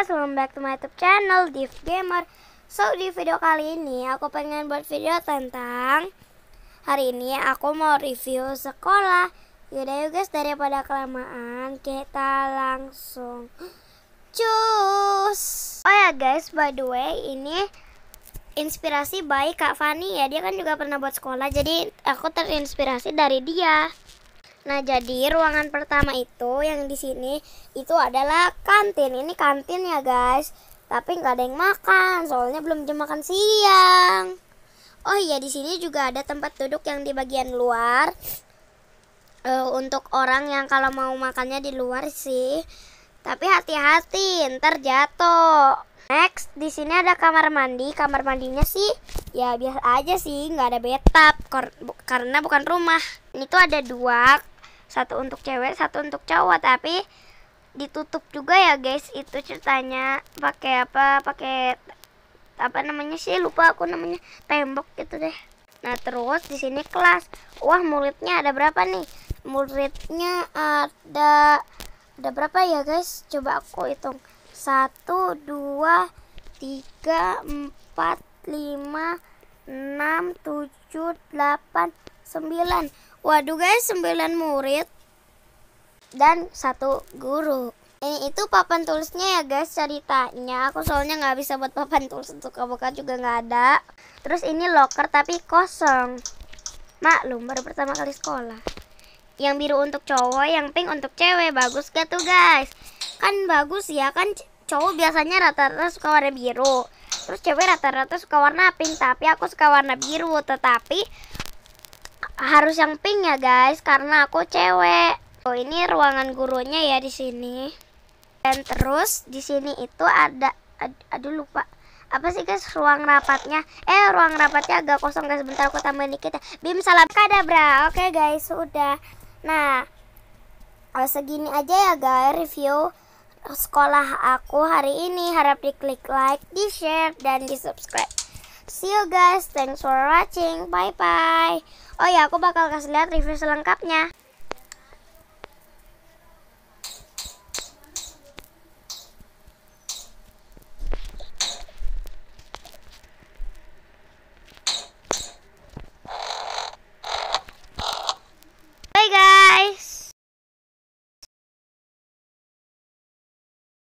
guys, welcome back to my YouTube channel Div Gamer. So di video kali ini aku pengen buat video tentang hari ini aku mau review sekolah. Yaudah yuk guys daripada kelamaan kita langsung cus. Oh ya guys by the way ini inspirasi by Kak Fani ya dia kan juga pernah buat sekolah jadi aku terinspirasi dari dia. Nah, jadi ruangan pertama itu yang di sini itu adalah kantin. Ini kantin ya, guys. Tapi nggak ada yang makan, soalnya belum jam makan siang. Oh iya, di sini juga ada tempat duduk yang di bagian luar. Uh, untuk orang yang kalau mau makannya di luar sih. Tapi hati-hati, ntar jatuh. Next, di sini ada kamar mandi. Kamar mandinya sih ya biasa aja sih, nggak ada bathtub karena bukan rumah. Ini tuh ada dua satu untuk cewek satu untuk cowok tapi ditutup juga ya guys itu ceritanya pakai apa pakai apa namanya sih lupa aku namanya tembok gitu deh nah terus di sini kelas wah muridnya ada berapa nih muridnya ada ada berapa ya guys coba aku hitung satu dua tiga empat lima enam tujuh delapan sembilan Waduh guys, sembilan murid dan satu guru. Ini itu papan tulisnya ya guys ceritanya. Aku soalnya nggak bisa buat papan tulis untuk buka juga nggak ada. Terus ini locker tapi kosong. Maklum baru pertama kali sekolah. Yang biru untuk cowok, yang pink untuk cewek. Bagus gak tuh guys? Kan bagus ya kan cowok biasanya rata-rata suka warna biru. Terus cewek rata-rata suka warna pink, tapi aku suka warna biru. Tetapi harus yang pink ya guys karena aku cewek. Oh ini ruangan gurunya ya di sini. Dan terus di sini itu ada ad, aduh lupa apa sih guys ruang rapatnya eh ruang rapatnya agak kosong guys bentar aku tambahin dikit ya bim salam kada bra oke guys sudah nah oh, segini aja ya guys review sekolah aku hari ini harap di klik like di share dan di subscribe See you guys, thanks for watching, bye bye. Oh ya, aku bakal kasih lihat review selengkapnya.